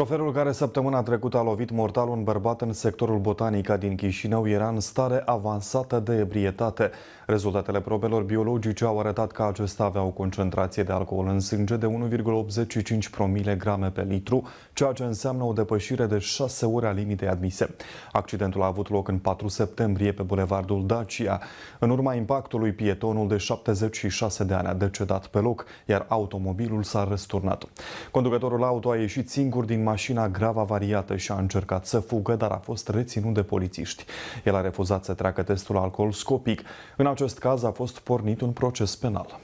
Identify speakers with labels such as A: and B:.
A: Șoferul care săptămâna trecută a lovit mortal un bărbat în sectorul Botanica din Chișinău era în stare avansată de ebrietate. Rezultatele probelor biologice au arătat că acesta avea o concentrație de alcool în sânge de 1,85 promile grame pe litru, ceea ce înseamnă o depășire de 6 ore a limitei admise. Accidentul a avut loc în 4 septembrie pe bulevardul Dacia. În urma impactului, pietonul de 76 de ani a decedat pe loc, iar automobilul s-a răsturnat. Conducătorul auto a ieșit singur din mașina grav avariată și a încercat să fugă, dar a fost reținut de polițiști. El a refuzat să treacă testul alcool scopic. În acest caz a fost pornit un proces penal.